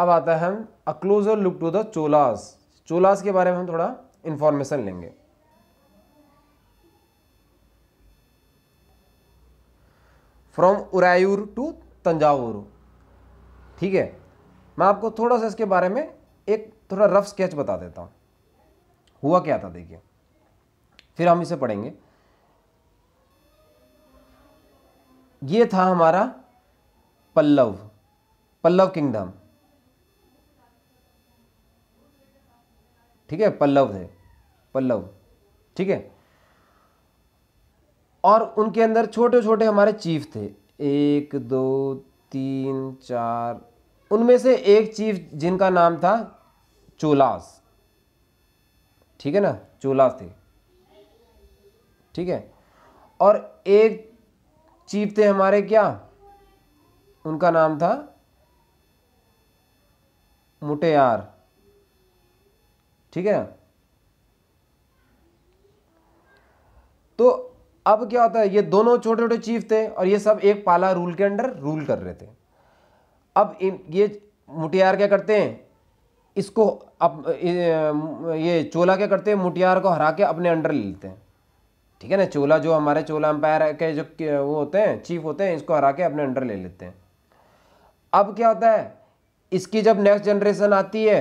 अब आता है हम a closer look to the Cholas Cholas के बारे में हम थोड़ा इंफॉर्मेशन लेंगे फ्रॉम उरायूर टू तंजावुर ठीक है मैं आपको थोड़ा सा इसके बारे में एक थोड़ा रफ स्केच बता देता हूं हुआ क्या था देखिए फिर हम इसे पढ़ेंगे ये था हमारा पल्लव पल्लव किंगडम ठीक है पल्लव थे पल्लव ठीक है और उनके अंदर छोटे छोटे हमारे चीफ थे एक दो तीन चार उनमें से एक चीफ जिनका नाम था चोलास ठीक है ना चोलास थे ठीक है और एक चीफ थे हमारे क्या उनका नाम था मुटेयार ठीक है तो अब क्या होता है ये दोनों छोटे छोटे चीफ थे और ये सब एक पाला रूल के अंडर रूल कर रहे थे अब इन ये मुटियार क्या करते हैं इसको अब ये चोला क्या करते हैं मुटियार को हरा के अपने अंडर ले लेते हैं ठीक है ना चोला जो हमारे चोला अंपायर के जो वो होते हैं चीफ होते हैं इसको हरा के अपने अंडर ले लेते हैं अब क्या होता है इसकी जब नेक्स्ट जनरेशन आती है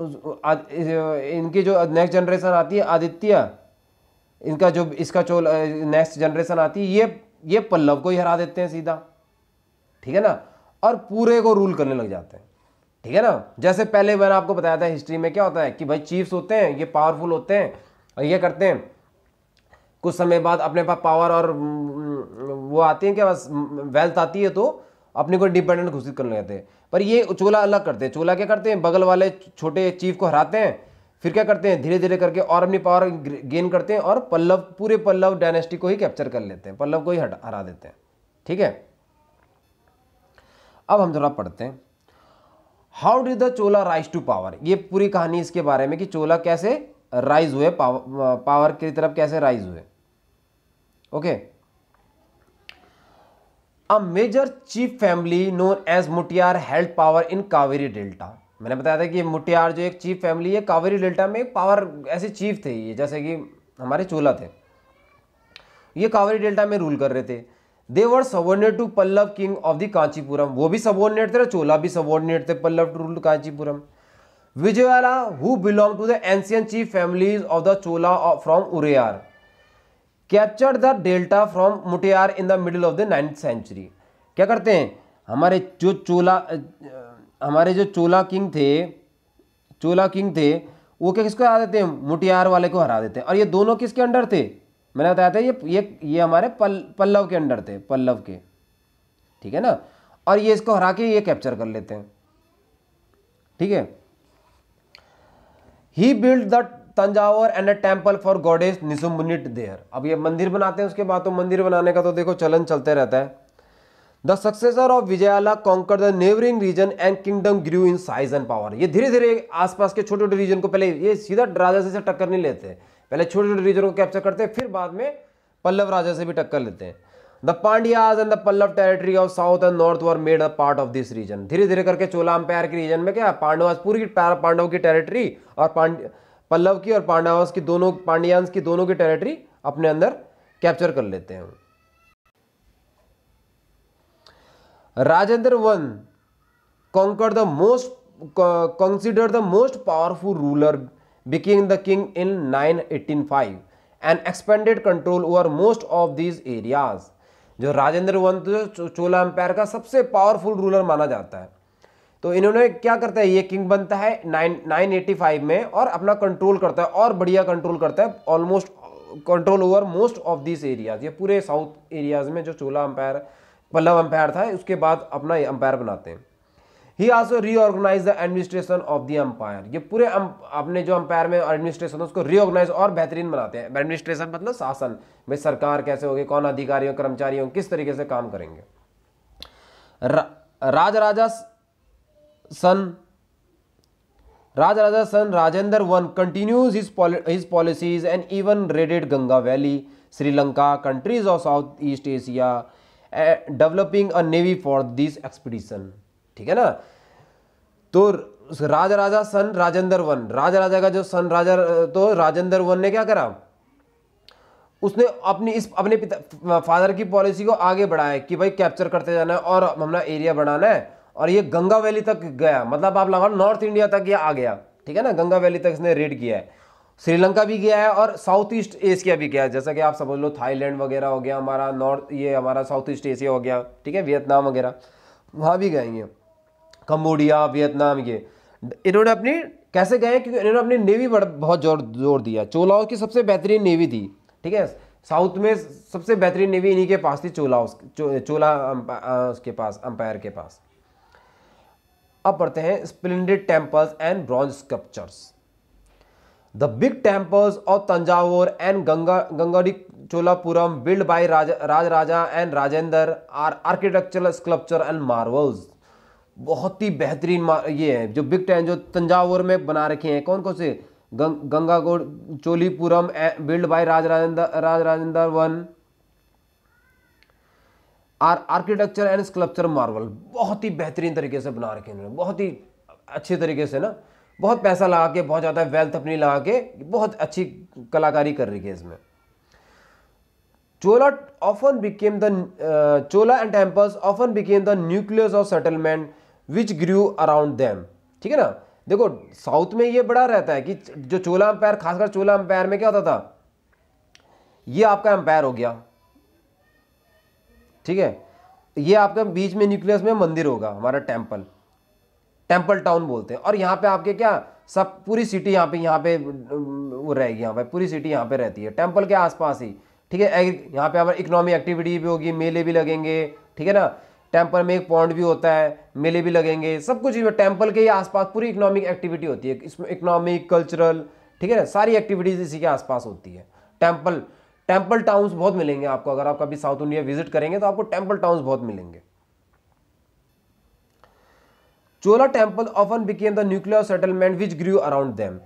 इनकी जो नेक्स्ट जनरेशन आती है आदित्य इनका जो इसका चोल नेक्स्ट जनरेशन आती है ये ये पल्लव को ही हरा देते हैं सीधा ठीक है ना और पूरे को रूल करने लग जाते हैं ठीक है ना जैसे पहले मैंने आपको बताया था हिस्ट्री में क्या होता है कि भाई चीफ्स होते हैं ये पावरफुल होते हैं और ये करते हैं कुछ समय बाद अपने पास पावर और वो आती है क्या बस वेल्थ आती है तो अपने को डिपेंडेंट घोषित कर लेते हैं पर ये चोला अलग करते हैं चोला क्या करते हैं बगल वाले छोटे चीफ को हराते हैं फिर क्या करते हैं धीरे धीरे करके और अपनी पावर गेन करते हैं और पल्लव पूरे पल्लव डायनेस्टी को ही कैप्चर कर लेते हैं पल्लव को ही हरा देते हैं ठीक है अब हम जरा पढ़ते हैं how did the Chola rise to power ये पूरी कहानी इसके बारे में कि चोला कैसे राइज हुए पावर, पावर की तरफ कैसे राइज हुए okay okay? A major chief family known as Muttaraiyar held power in Kaveri delta मैंने बताया था कि मुटियार जो एक चीफ फैमिली है कावेरी डेल्टा में एक पावर ऐसे चीफ थे ये जैसे कि हमारे चोला थे ये कावेरी डेल्टा में रूल कर रहे थे they were subordinate to Pallava king of the Kanchipuram वो भी सबोर्डिनेट थे चोला भी सबोर्डिनेट थे Pallava to rule Kanchipuram Vijayalaya who belong to the ancient chief families of the Chola from Uraiyur capture the delta from Muttaraiyar in the middle of the ninth century क्या करते हैं हमारे जो चोला हमारे जो चोला किंग थे चोला किंग थे वो क्या किसको हरा देते हैं मुटियार वाले को हरा देते हैं और ये दोनों किसके अंडर थे मैंने बताया था ये ये ये हमारे पल पल्लव के अंडर थे पल्लव के ठीक है ना और ये इसको हरा के ये कैप्चर कर लेते हैं ठीक है he build the Thanjavur and a temple for goddess निसुमुनिट देयर अब ये मंदिर बनाते हैं उसके बाद तो मंदिर बनाने का तो देखो चलन चलते रहता है the successor of Vijayalaya conquer the neighbouring region and kingdom grew in size and power ये धीरे धीरे आसपास के छोटे छोटे रीजन को पहले ये सीधा राजा से टक्कर नहीं लेते पहले छोटे छोटे रीजन को कैप्चर करते हैं फिर बाद में पल्लव राजा से भी टक्कर लेते हैं the Pandyas and the Pallava territory of south and north were made a part of this region धीरे धीरे करके चोला अंपायर के रीजन में क्या पांडवाज पूरी पांडव की टेरिटरी और पांड्या पल्लव की और पांडावास की दोनों पांड्यांश की दोनों की टेरिटरी अपने अंदर कैप्चर कर लेते हैं Rajendra one conquer the most consider the most powerful ruler becoming the king in 985 and expanded control over most of these areas जो राजेंद्र वन चोला एम्पायर का सबसे पावरफुल रूलर माना जाता है तो इन्होंने क्या करता है ये किंग बनता है नाइन नाइन में और अपना कंट्रोल करता है और बढ़िया कंट्रोल करता है almost control over most of this areas ये पूरे साउथ एरियाज में जो चोला अंपायर पल्लव अंपायर था उसके बाद अपना अंपायर बनाते हैं he also reorganize the administration of the empire ये पूरे अपने जो अंपायर में एडमिनिस्ट्रेशन उसको रीऑर्गेनाइज और बेहतरीन बनाते हैं एडमिनिस्ट्रेशन मतलब शासन में सरकार कैसे होगी कौन अधिकारी हो कर्मचारी हो किस तरीके से काम करेंगे रा, राज Raja son Raja son Rajendra one continues his his policies and even raided Ganga valley Sri Lanka countries of South East Asia developing a navy for this expedition ठीक है ना तो राजा सन राजेंद्र वन राजा का जो सन राजा तो राजेंद्र वन ने क्या करा उसने अपनी इस अपने पिता फादर की पॉलिसी को आगे बढ़ाया कि भाई कैप्चर करते जाना है और हमारा एरिया बढ़ाना है और ये गंगा वैली तक गया मतलब आप लगा नॉर्थ इंडिया तक ये आ गया ठीक है ना गंगा वैली तक इसने रेड किया है श्रीलंका भी गया है और साउथ ईस्ट एशिया भी गया है जैसा कि आप समझ लो थाईलैंड वगैरह हो गया हमारा नॉर्थ ये हमारा साउथ ईस्ट एशिया हो गया ठीक है वियतनाम वगैरह वहाँ भी गए ये कम्बोडिया वियतनाम ये इन्होंने अपनी कैसे गए क्योंकि इन्होंने अपनी नेवी बड़ा बहुत जोर जोर दिया चोलाओं की सबसे बेहतरीन नेवी थी ठीक है साउथ में सबसे बेहतरीन नेवी इन्हीं के पास थी चोलाओं चो, चोला उसके पास अंपायर के पास अब पढ़ते हैं splendid temples and bronze sculptures the big temples of Thanjavur and Ganga गंगाडी Cholapuram build by Raj Raja and Rajendra आर आर्किटेक्चरल स्कल्पचर एंड मार्वल्स बहुत ही बेहतरीन ये है जो बिग टेन जो तंजावर में बना रखे हैं कौन कौन से गंग, Gangaikonda Cholapuram build by Raj Rajendra Raj Rajendra one आर आर्किटेक्चर एंड स्कल्पचर मार्वल बहुत ही बेहतरीन तरीके से बना रखे इन्होंने बहुत ही अच्छे तरीके से ना बहुत पैसा लगा के बहुत ज़्यादा वेल्थ अपनी लगा के बहुत अच्छी कलाकारी कर रही है इसमें Chola often became the Chola and temples often became the nucleus of settlement which grew around around ठीक है ना देखो साउथ में ये बड़ा रहता है कि जो चोला अंपायर खासकर चोला अंपायर में क्या होता था ये आपका अंपायर हो गया ठीक है ये आपका बीच में न्यूक्लियस में मंदिर होगा हमारा टेम्पल टेम्पल टाउन बोलते हैं और यहाँ पे आपके क्या सब पूरी सिटी यहाँ पे यहाँ पे वो रहेगी यहाँ पे पूरी सिटी यहाँ पे रहती है टेम्पल के आसपास ही ठीक है यहाँ पे हमारे इकोनॉमिक एक्टिविटी भी होगी मेले भी लगेंगे ठीक है ना टेम्पल में एक पॉइंट भी होता है मेले भी लगेंगे सब कुछ इसमें टेम्पल के ही आसपास पूरी इकोनॉमिक एक्टिविटी होती है इसमें इकोनॉमिक कल्चरल ठीक है ना सारी एक्टिविटीज इसी के आसपास होती है टेम्पल टेम्पल टाउन्स बहुत मिलेंगे आपको अगर आप कभी साउथ इंडिया विजिट करेंगे तो आपको टेम्पल टाउन्स बहुत मिलेंगे Chola temple often became the nuclear settlement which grew around them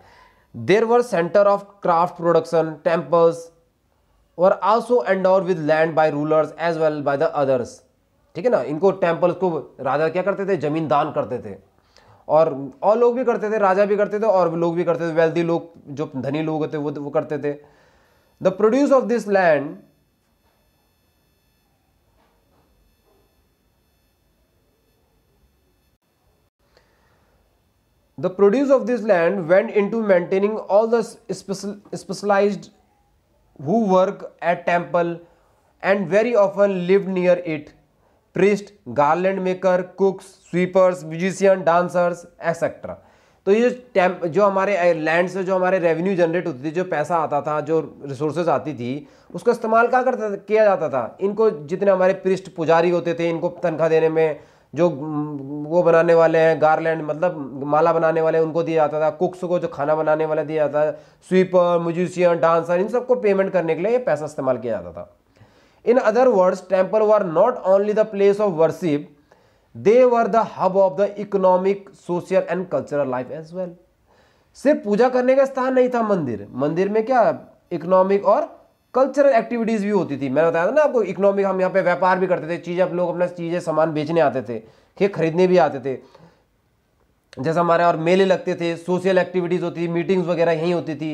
there were centre of craft production temples were also endowed with land by rulers as well by the others ठीक है ना इनको temples को राजा क्या करते थे जमीन दान करते थे और और लोग भी करते थे राजा भी करते थे और लोग भी करते थे वेल्दी लोग जो धनी लोग होते वो वो करते थे The produce of this land The produce of this land went into maintaining all the special, specialized who work at temple and very often lived near it. Priest, garland maker, cooks, sweepers, musicians, dancers, etc. तो ये temp जो हमारे land से जो हमारे revenue generate होती थी जो पैसा आता था जो रिसोर्सेज आती थी उसका इस्तेमाल क्या करता किया जाता था इनको जितने हमारे पृष्ठ पुजारी होते थे इनको तनख्वाह देने में जो वो बनाने वाले हैं गारलैंड मतलब माला बनाने वाले उनको दिया जाता था कुक्स को जो खाना बनाने वाला दिया जाता था स्वीपर म्यूजिशियन डांसर इन सबको पेमेंट करने के लिए ये पैसा इस्तेमाल किया जाता था in other words temple were not only the place of worship they were the hub of the economic social and cultural life as well सिर्फ पूजा करने का स्थान नहीं था मंदिर मंदिर में क्या इकोनॉमिक और कल्चरल एक्टिविटीज भी होती थी मैंने बताया था ना आपको इकोनॉमिक हम यहाँ पे व्यापार भी करते थे चीज़ें आप लोग अपना चीज़ें सामान बेचने आते थे खे खरीदने भी आते थे जैसे हमारे और मेले लगते थे सोशल एक्टिविटीज़ होती थी मीटिंग्स वगैरह यहीं होती थी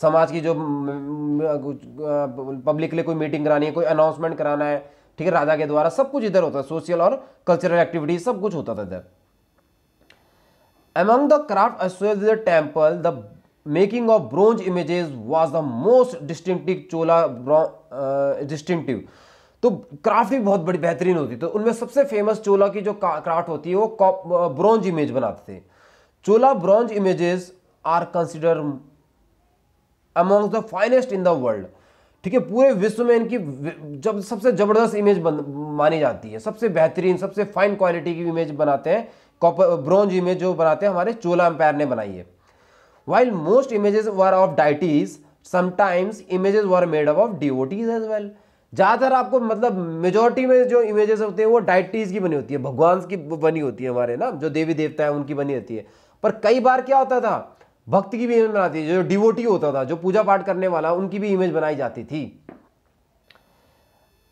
समाज की जो पब्लिक के लिए कोई मीटिंग करानी है कोई अनाउंसमेंट कराना है ठीक है राजा के द्वारा सब कुछ इधर होता है सोशल और कल्चरल एक्टिविटीज सब कुछ होता था इधर among the craft associated the the the the making of bronze images was the most uh, तो क्राफ्ट भी बहुत बड़ी बेहतरीन होती तो उनमें सबसे फेमस चोला की जो क्राफ्ट होती है वो ब्रॉन्ज इमेज uh, बनाते थे Chola bronze images are consider among the finest in the world ठीक है पूरे विश्व में इनकी जब सबसे ज़बरदस्त इमेज बन मानी जाती है सबसे बेहतरीन सबसे फाइन क्वालिटी की इमेज बनाते हैं कॉपर ब्रॉन्ज इमेज जो बनाते हैं हमारे चोला एम्पायर ने बनाई है while most images were of deities sometimes images were made up of deities as well ज़्यादातर आपको मतलब मेजोरिटी में जो इमेजेस होते हैं वो डाइटीज की बनी होती है भगवान की बनी होती है हमारे ना जो देवी देवता है उनकी बनी होती है पर कई बार क्या होता था भक्त की भी इमेज बनाती थी जो डिवोटी होता था जो पूजा पाठ करने वाला उनकी भी इमेज बनाई जाती थी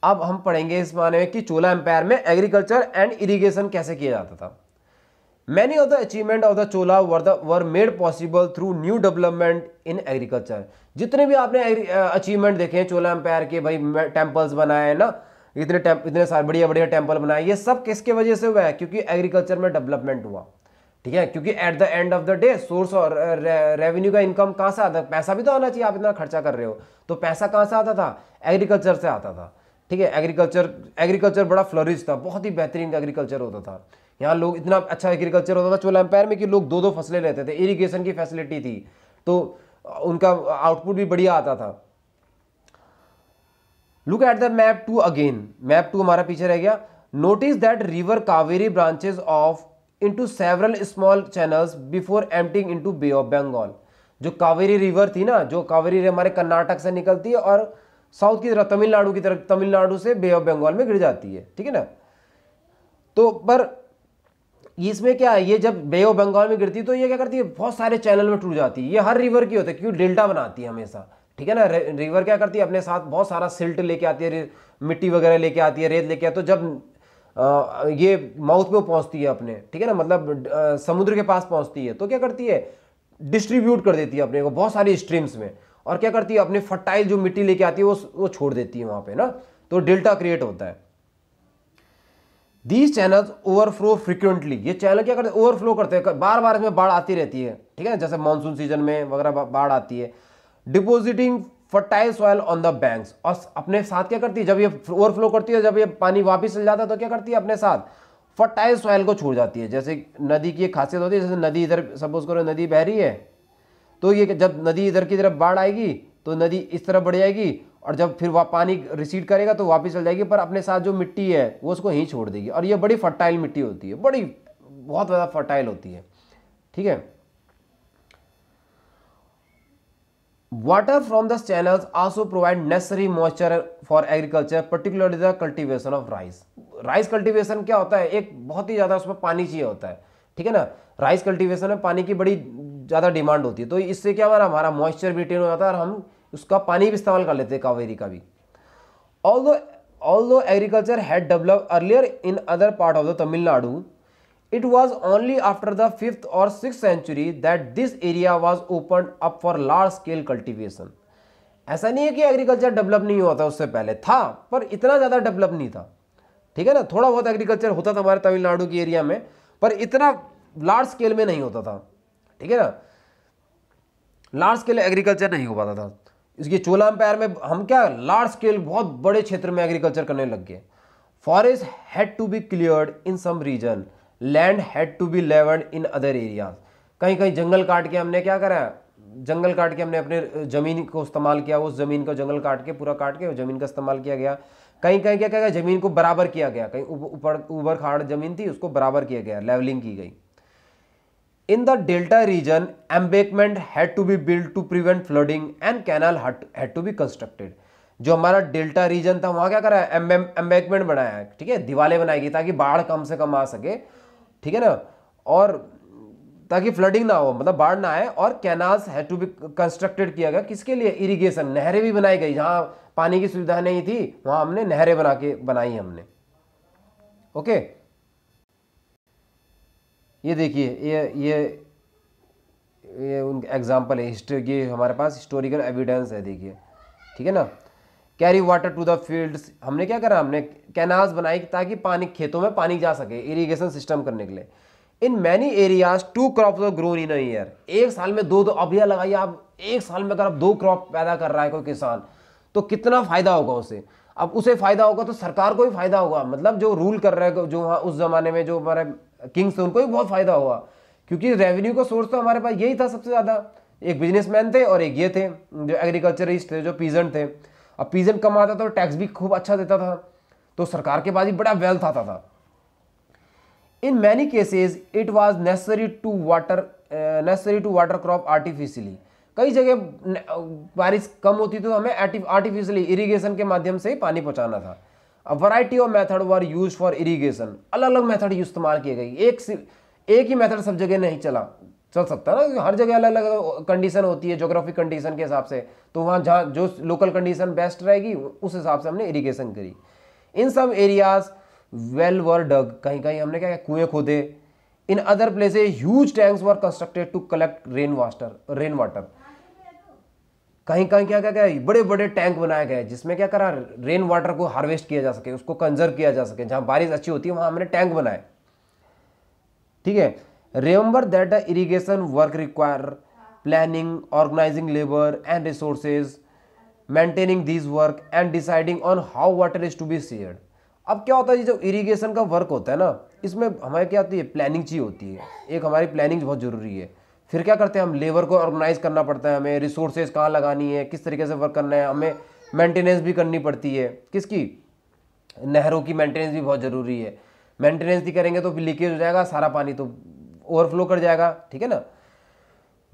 अब हम पढ़ेंगे इस बारे में कि चोला एम्पायर में एग्रीकल्चर एंड इरिगेशन कैसे किया जाता था many of the achievement of the Chola were the were made possible through new development in agriculture जितने भी आपने अचीवमेंट देखे हैं चोला एम्पायर के भाई टेम्पल्स बनाए हैं ना इतने इतने सारे बढ़िया बढ़िया टेम्पल बनाए ये सब किसके वजह से हुआ है क्योंकि एग्रीकल्चर में डेवलपमेंट हुआ ठीक है क्योंकि at the end of the day source और रेवेन्यू uh, का इनकम कहाँ से आता पैसा भी तो आना चाहिए आप इतना खर्चा कर रहे हो तो पैसा कहाँ से आता था एग्रीकल्चर से आता था ठीक है एग्रीकल्चर एग्रीकल्चर बड़ा फ्लोरिश था बहुत ही बेहतरीन एग्रीकल्चर होता था यहाँ लोग इतना अच्छा एग्रीकल्चर होता था चोला एम्पायर में कि लोग दो दो फसलें लेते थे इरीगेशन की फैसिलिटी थी तो uh, उनका आउटपुट भी बढ़िया आता था look at the map two again map two हमारा पीछे रह गया notice that river Kaveri branches off into several small channels before emptying into Bay of Bengal जो कावेरी रिवर थी ना जो कावेरी हमारे कर्नाटक से निकलती है और साउथ की तरफ तमिलनाडु की तरफ तमिलनाडु से बे ऑफ बंगाल में गिर जाती है ठीक है ना तो पर इसमें क्या है ये जब बे ऑफ बंगाल में गिरती है तो ये क्या करती है बहुत सारे चैनल में टूट जाती है ये हर रिवर की होती है क्योंकि डेल्टा बनाती है हमेशा ठीक है ना रिवर क्या करती है अपने साथ बहुत सारा सिल्ट लेके आती है मिट्टी वगैरह लेके आती है रेत लेके आती है तो जब ये माउथ में पहुंचती है अपने ठीक है ना मतलब समुद्र के पास पहुंचती है तो क्या करती है डिस्ट्रीब्यूट कर देती है अपने को बहुत सारी स्ट्रीम्स में और क्या करती है अपने फर्टाइल जो मिट्टी लेके आती है वो वो छोड़ देती है वहां पे ना तो डेल्टा क्रिएट होता है दीज चैनल ओवरफ्लो फ्रिक्वेंटली ये चैनल क्या करते हैं ओवरफ्लो करते हैं बार बार इसमें बाढ़ आती रहती है ठीक है जैसे मानसून सीजन में वगैरह बाढ़ आती है depositing fertile soil on the banks और अपने साथ क्या करती है जब ये ओवरफ्लो करती है जब ये पानी वापस चल जाता है तो क्या करती है अपने साथ फर्टाइल सॉयल को छोड़ जाती है जैसे नदी की एक खासियत होती है जैसे नदी इधर सपोज करो नदी बह रही है तो ये जब नदी इधर की तरफ बाढ़ आएगी तो नदी इस तरफ बढ़ जाएगी और जब फिर वह पानी रिसीड करेगा तो वापस चल जाएगी पर अपने साथ जो मिट्टी है वो उसको यहीं छोड़ देगी और ये बड़ी फर्टाइल मिट्टी होती है बड़ी बहुत ज़्यादा फर्टाइल होती है ठीक है water from these channels also provide necessary moisture for agriculture particularly the cultivation of rice Rice cultivation क्या होता है एक बहुत ही ज़्यादा उसमें पानी चाहिए होता है ठीक है ना राइस कल्टीवेशन में पानी की बड़ी ज़्यादा डिमांड होती है तो इससे क्या हमारा हमारा मॉइस्चर भी हो जाता है और हम उसका पानी भी इस्तेमाल कर लेते हैं कावेरी का भी all although although agriculture had develop earlier in other part of the Tamil Nadu it was only after the fifth और six century that this area was open up for large scale cultivation ऐसा नहीं है कि agriculture develop नहीं हुआ था उससे पहले था पर इतना ज़्यादा डेवलप नहीं था ठीक है ना थोड़ा बहुत एग्रीकल्चर होता था हमारे तमिलनाडु के एरिया में पर इतना लार्ज स्केल में नहीं होता था ठीक है ना लार्ज स्केल एग्रीकल्चर नहीं हो पाता था इसके चोला पैर में हम क्या लार्ज स्केल बहुत बड़े क्षेत्र में एग्रीकल्चर करने लग गए forest had to be clear in some region land had to be levelled in other areas कहीं कहीं जंगल काट के हमने क्या करा जंगल काट के हमने अपने ज़मीन को इस्तेमाल किया उस ज़मीन को जंगल काट के पूरा काट के ज़मीन का इस्तेमाल किया गया कहीं कहीं क्या क्या ज़मीन को बराबर किया गया कहीं ऊपर ऊबर खाड़ ज़मीन थी उसको बराबर किया गया लेवलिंग की गई in the delta region embankment had to be build to prevent flooding and canal had to be constructed जो हमारा डेल्टा रीजन था वहां क्या करा है एम्बेकमेंट बनाया है ठीक है दिवाले बनाई गई ताकि बाढ़ कम से कम आ सके ठीक है ना और ताकि फ्लडिंग ना हो मतलब बाढ़ ना आए और कैनाल्स है टू बी कंस्ट्रक्टेड किया गया किसके लिए इरिगेशन नहरें भी बनाई गई जहां पानी की सुविधा नहीं थी वहां हमने नहरें बना के बनाई हमने ओके ये देखिए ये ये ये उन एग्जाम्पल है हिस्ट्री ये हमारे पास हिस्टोरिकल एविडेंस है देखिए ठीक है ना carry water to the fields हमने क्या करा हमने कैनाल्स बनाई ताकि पानी खेतों में पानी जा सके इरीगेशन सिस्टम करने के लिए in many areas two crop grown in year एक साल में दो दो अब यह लगाइए आप एक साल में अगर आप दो क्रॉप पैदा कर रहा है कोई किसान तो कितना फायदा होगा उसे अब उसे फायदा होगा तो सरकार को भी फायदा होगा मतलब जो रूल कर रहे हैं जो वहाँ उस जमाने में जो हमारे किंग्स थे उनको भी बहुत फायदा हुआ क्योंकि रेवेन्यू का सोर्स तो हमारे पास यही था सबसे ज़्यादा एक बिजनेसमैन थे और एक ये थे जो एग्रीकल्चरिस्ट थे जो पीजेंट थे अब पीजन कम आता था और टैक्स भी खूब अच्छा देता था तो सरकार के पास भी बड़ा वेल्थ आता था in many cases it was necessary to water necessary to water crop artificially कई जगह uh, बारिश कम होती थी तो हमें आर्टिफिशियली इरीगेशन के माध्यम से ही पानी पहुँचाना था a variety of method were use for irrigation अलग अलग मैथड इस्तेमाल किए गए एक एक ही मैथड सब जगह नहीं चला चल सकता है ना हर जगह अलग अलग कंडीशन होती है जोग्राफिक कंडीशन के हिसाब से तो वहाँ जहाँ जो लोकल कंडीशन बेस्ट रहेगी उस हिसाब से हमने इरीगेशन करी इन सब एरियाज वेल वर डग कहीं कहीं हमने क्या कुएं खोदे in other places huge tanks were constructed to collect rain water rain water कहीं कहीं क्या क्या क्या बड़े बड़े टैंक बनाए गए जिसमें क्या करा रेन वाटर को हार्वेस्ट किया जा सके उसको कंजर्व किया जा सके जहाँ बारिश अच्छी होती है वहाँ हमने टैंक बनाए ठीक है remember that the irrigation work require planning organizing labor and resources maintaining these work and deciding on how water is to be shared अब क्या होता है जो इरीगेशन का वर्क होता है ना इसमें हमारे क्या होती है प्लानिंग चाहिए होती है एक हमारी प्लानिंग बहुत ज़रूरी है फिर क्या करते हैं हम लेबर को ऑर्गेनाइज करना पड़ता है हमें रिसोर्सेज कहाँ लगानी है किस तरीके से वर्क करना है हमें मेंटेनेंस भी करनी पड़ती है किसकी नहरों की मेंटेनेंस भी बहुत ज़रूरी है मेंटेनेंस नहीं करेंगे तो लीकेज हो जाएगा सारा पानी तो ओवरफ्लो कर जाएगा ठीक है ना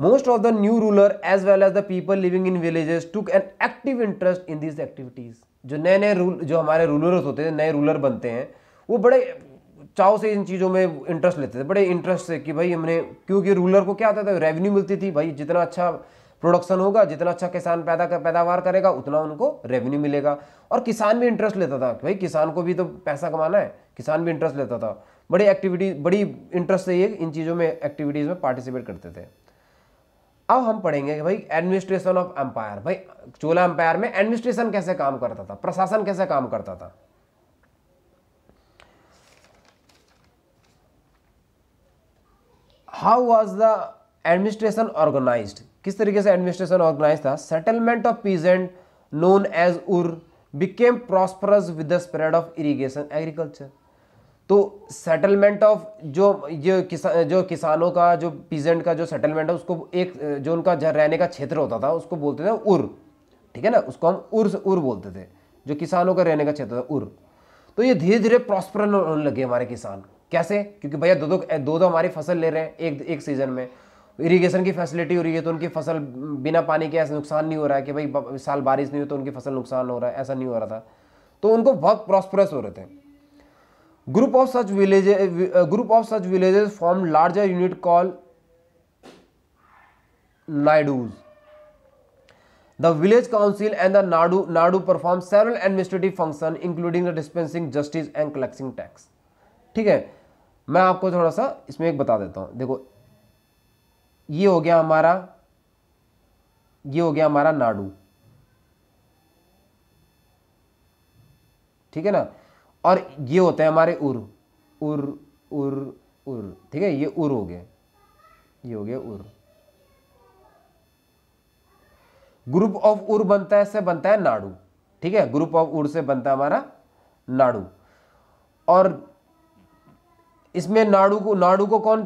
most of the new ruler as well as the people living in villages took an active interest in this activities जो नए नए रूल जो हमारे रूलर्स होते हैं नए रूलर बनते हैं वो बड़े चाव से इन चीज़ों में इंटरेस्ट लेते थे बड़े इंटरेस्ट से कि भाई हमने क्योंकि रूलर को क्या होता था रेवेन्यू मिलती थी भाई जितना अच्छा प्रोडक्शन होगा जितना अच्छा किसान पैदा कर पैदावार करेगा उतना उनको रेवेन्यू मिलेगा और किसान भी इंटरेस्ट लेता था भाई किसान को भी तो पैसा कमाना है किसान भी इंटरेस्ट लेता था बड़ी एक्टिविटीज बड़ी इंटरेस्ट से ये इन चीज़ों में एक्टिविटीज़ में पार्टिसिपेट करते थे अब हम पढ़ेंगे कि भाई एडमिनिस्ट्रेशन ऑफ एम्पायर भाई चोला एम्पायर में एडमिनिस्ट्रेशन कैसे काम करता था प्रशासन कैसे काम करता था how was the administration organise किस तरीके से एडमिनिस्ट्रेशन ऑर्गेनाइज था settlement of peasant known as ur became prosperous with the spread of irrigation agriculture तो सेटलमेंट ऑफ जो ये किसान जो किसानों का जो पीजेंट का जो सेटलमेंट है उसको एक जो उनका रहने का क्षेत्र होता था उसको बोलते थे उर ठीक है ना उसको हम उर उर बोलते थे जो किसानों का रहने का क्षेत्र था उर तो ये धीरे धीरे प्रॉस्पर होने लगे हमारे किसान कैसे क्योंकि भैया दो दो तो दो दो हमारी फसल ले रहे हैं एक एक सीज़न में इरीगेशन की फैसिलिटी हो रही है तो उनकी फसल बिना पानी के ऐसा नुकसान नहीं हो रहा है कि भाई साल बारिश नहीं हो तो उनकी फसल नुकसान हो रहा है ऐसा नहीं हो रहा था तो उनको बहुत प्रॉस्परस हो रहे थे group of such villages uh, group of such villages formed larger unit called naidus the village council and the nadu nadu perform several administrative function including the dispensing justice and collecting tax ठीक है मैं आपको थोड़ा सा इसमें एक बता देता हूँ देखो ये हो गया हमारा ये हो गया हमारा नाडू ठीक है ना और ये होता है हमारे उर उर उर उर ठीक है ये उर हो गया ये हो गया उर ग्रुप ऑफ उर बनता है से बनता है नाड़ू ठीक है ग्रुप ऑफ उर से बनता है हमारा नाड़ू और इसमें नाडू को नाडू को कौन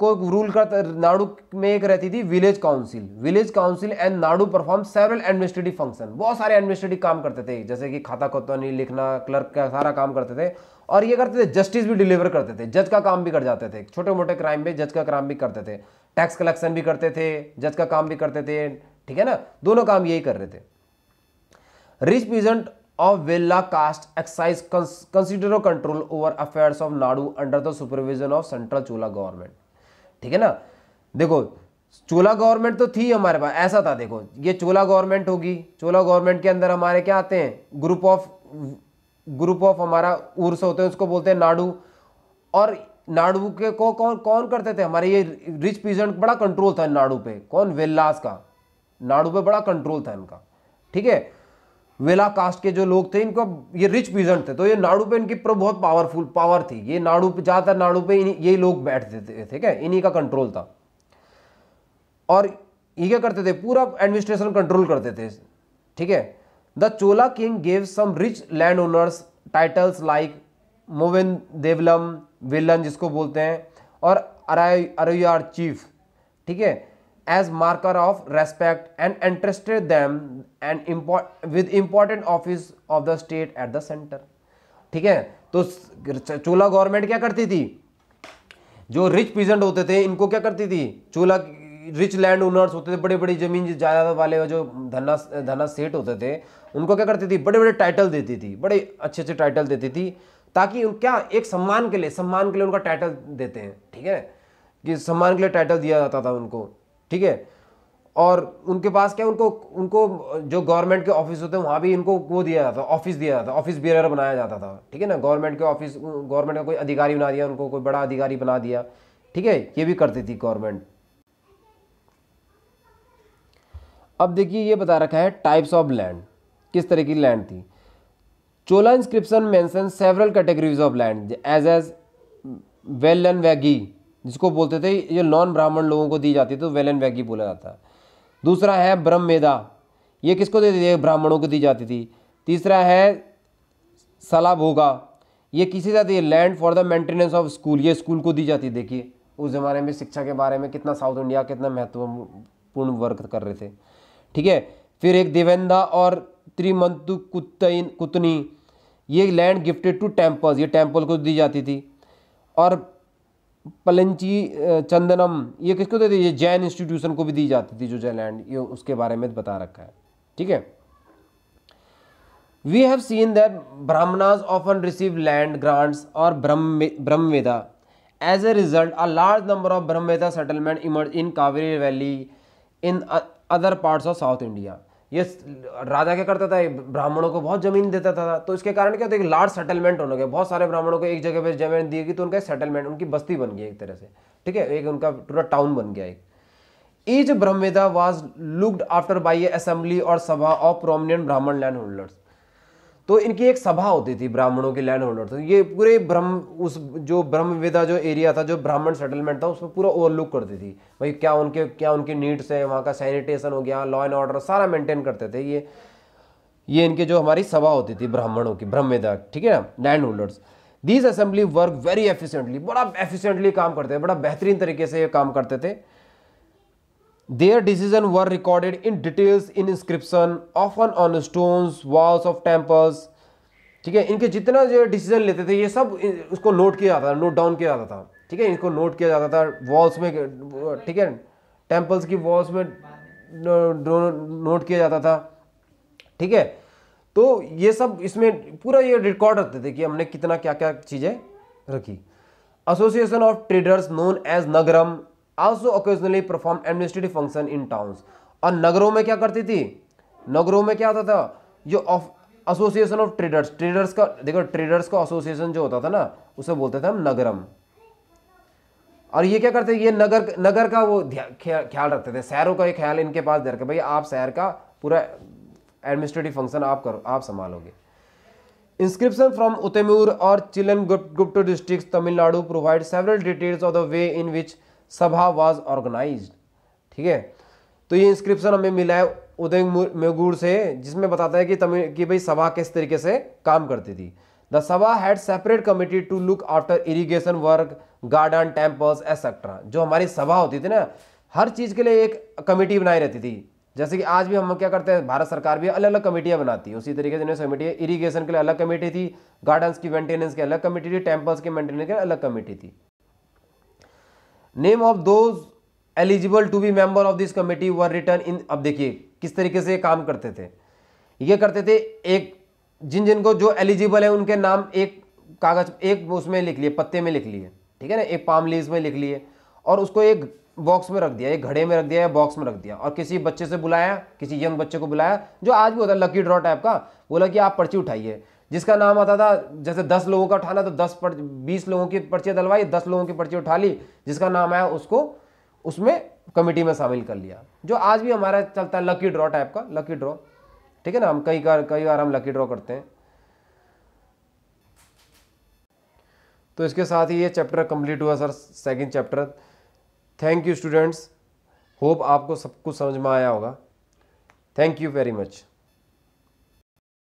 को रूल करता नाडू में एक रहती थी village council village council and nadu perform several administrative function बहुत सारे एडमिनिस्ट्रेटिव काम करते थे जैसे कि खाता खोतनी लिखना क्लर्क का सारा काम करते थे और ये करते थे जस्टिस भी डिलीवर करते थे जज का काम भी कर जाते थे छोटे मोटे क्राइम पे जज का काम भी करते थे टैक्स कलेक्शन भी करते थे जज का काम भी करते थे ठीक है ना दोनों काम यही कर रहे थे rich peasant of Villa caste exercise cons considerable control over affairs of Nadu under the supervision of central Chola government. ठीक है ना देखो चोला गवर्नमेंट तो थी हमारे पास ऐसा था देखो ये चोला गवर्नमेंट होगी चोला गवर्नमेंट के अंदर हमारे क्या आते हैं ग्रुप ऑफ ग्रुप ऑफ हमारा उर्स होते हैं उसको बोलते हैं नाडू और नाडू के को कौन कौन करते थे हमारे ये रिच पीजेंट बड़ा कंट्रोल था नाडू पे कौन वेल्लास का नाडू पे बड़ा कंट्रोल था इनका ठीक है वेला कास्ट के जो लोग थे इनको ये रिच पीजेंट थे तो ये नाड़ू पे इनकी बहुत पावरफुल पावर थी ये नाड़ू पे ज़्यादातर नाड़ू पे ये लोग बैठते थे ठीक है इन्हीं का कंट्रोल था और ये क्या करते थे पूरा एडमिनिस्ट्रेशन कंट्रोल करते थे ठीक है the Chola king gave some rich land owners titles like Muvendavelan विलन जिसको बोलते हैं और अराय अरैयार चीफ ठीक है as marker of respect and entrusted them and import, with important office of the state at the center ठीक है तो चोला गवर्नमेंट क्या करती थी जो रिच पीजेंट होते थे इनको क्या करती थी चोला रिच लैंड ओनर्स होते थे बड़ी बड़ी जमीन जायदाद वाले जो धना धना सेठ होते थे उनको क्या करती थी बड़े बड़े टाइटल देती थी बड़े अच्छे अच्छे टाइटल देती थी ताकि उन क्या एक सम्मान के लिए सम्मान के लिए उनका टाइटल देते हैं ठीक है कि सम्मान के लिए टाइटल दिया जाता था उनको ठीक है और उनके पास क्या उनको उनको जो गवर्नमेंट के ऑफिस होते हैं वहाँ भी इनको वो दिया जाता ऑफिस दिया जाता ऑफिस बियर बनाया जाता था ठीक है ना गवर्नमेंट के ऑफिस गवर्नमेंट का कोई अधिकारी बना दिया उनको कोई बड़ा अधिकारी बना दिया ठीक है ये भी करती थी गवर्नमेंट अब देखिए ये बता रखा है टाइप्स ऑफ लैंड किस तरह की लैंड थी Chola inscription mention several categories of land as as well and वैगी जिसको बोलते थे ये नॉन ब्राह्मण लोगों को दी जाती थी तो वेलन वैगी बोला जाता है दूसरा है ब्रह्म मेधा ये किसको देती थे ब्राह्मणों को दी जाती थी तीसरा है सला भोगा ये किसी जाती है land for the maintenance of school ये स्कूल को दी जाती देखिए उस ज़माने में शिक्षा के बारे में कितना साउथ इंडिया कितना महत्वपूर्ण वर्क कर रहे थे ठीक है फिर एक देवेंदा और त्रिमंतु कुतनी ये लैंड गिफ्टेड टू टेम्पल्स ये टेम्पल को दी जाती थी और पलंची चंदनम ये किसको देते ये जैन इंस्टीट्यूशन को भी दी जाती थी जो जयलैंड ये उसके बारे में बता रखा है ठीक है we have seen that Brahmanas often receive land grants or brahmadeya as a result a large number of brahmadeya settlement emerge in Kaveri valley in other parts of South India ये राजा क्या करता था ब्राह्मणों को बहुत जमीन देता था तो इसके कारण क्या होता है एक लार्ज सेटलमेंट होने गए बहुत सारे ब्राह्मणों को एक जगह पर जमीन दी गई तो उनका सेटलमेंट उनकी बस्ती बन गई एक तरह से ठीक है एक उनका पूरा टाउन बन गया एक each brahmadeya was looked after by assembly or sabha of prominent Brahmana land holders तो इनकी एक सभा होती थी ब्राह्मणों के लैंड होल्डर तो ये पूरे ब्रह्म उस जो ब्रह्मविदा जो एरिया था जो ब्राह्मण सेटलमेंट था उसमें पूरा ओवरलुक करती थी भाई क्या उनके क्या उनके नीड्स हैं वहाँ का सैनिटेशन हो गया लॉ एंड ऑर्डर सारा मेंटेन करते थे ये ये इनके जो हमारी सभा होती थी ब्राह्मणों की ब्रह्मविदा ठीक है ना land holders these assembly work very efficiently बड़ा एफिशियंटली काम करते थे बड़ा बेहतरीन तरीके से ये काम करते थे Their decision were recorded in details in inscription, often on stones, walls of temples. ठीक है इनके जितना जो डिसीजन लेते थे ये सब उसको नोट किया जाता था नोट डाउन किया जाता था ठीक है इनको नोट किया जाता था वॉल्स में ठीक है टेम्पल्स की वॉल्स में नोट किया जाता था ठीक है तो ये सब इसमें पूरा ये रिकॉर्ड रखते थे कि हमने कितना क्या क्या चीज़ें रखी association of traders known as nagaram also occasionally perform administrative function in towns और नगरों में क्या करती थी नगरों में क्या होता था जो of association of traders traders का देखो ट्रेडर्स का एसोसिएशन जो होता था ना उसे बोलते थे हम नगरम और ये क्या करते ये नगर नगर का वो ख्याल रखते थे शहरों का ये ख्याल इनके पास दे रखा भाई आप शहर का पूरा एडमिनिस्ट्रेटिव फंक्शन आप करो आप संभालोगे इंस्क्रिप्शन फ्रॉम उतेमूर और Chingleput district Tamil Nadu provide several details of the way in which sabha was organise ठीक है तो ये इंस्क्रिप्शन हमें मिला है उदय मेगूर से जिसमें बताता है कि तमिल की भाई सभा किस तरीके से काम करती थी the sabha had separate committee to look after irrigation work garden temples etcetera जो हमारी सभा होती थी ना हर चीज़ के लिए एक कमेटी बनाई रहती थी जैसे कि आज भी हम क्या करते हैं भारत सरकार भी अलग अलग कमेटियां बनाती है उसी तरीके से कमेटी इरीगेशन के लिए अलग कमेटी थी गार्डन्स की मेंटेनेंस की अलग कमेटी थी टेम्पल्स की मेंटेनेंस की अलग कमेटी थी name of those eligible to be member of this committee were return in अब देखिए किस तरीके से काम करते थे ये करते थे एक जिन जिनको जो एलिजिबल है उनके नाम एक कागज एक उसमें लिख लिए पत्ते में लिख लिए ठीक है ना एक पाम लीव्स में लिख लिए और उसको एक बॉक्स में रख दिया एक घड़े में रख दिया या बॉक्स में रख दिया और किसी बच्चे से बुलाया किसी यंग बच्चे को बुलाया जो आज भी होता है लकी ड्रॉ टाइप का बोला कि आप पर्ची उठाइए जिसका नाम आता था जैसे दस लोगों का उठाना तो दस पर बीस लोगों की पर्ची दलवाई दस लोगों की पर्ची उठा ली जिसका नाम आया उसको उसमें कमेटी में शामिल कर लिया जो आज भी हमारा चलता है लकी ड्रॉ टाइप का लकी ड्रॉ ठीक है ना हम कई बार कई बार हम लकी ड्रॉ करते हैं तो इसके साथ ही ये चैप्टर कंप्लीट हुआ sir second chapter thank you students hope आपको सब कुछ समझ में आया होगा थैंक यू वेरी मच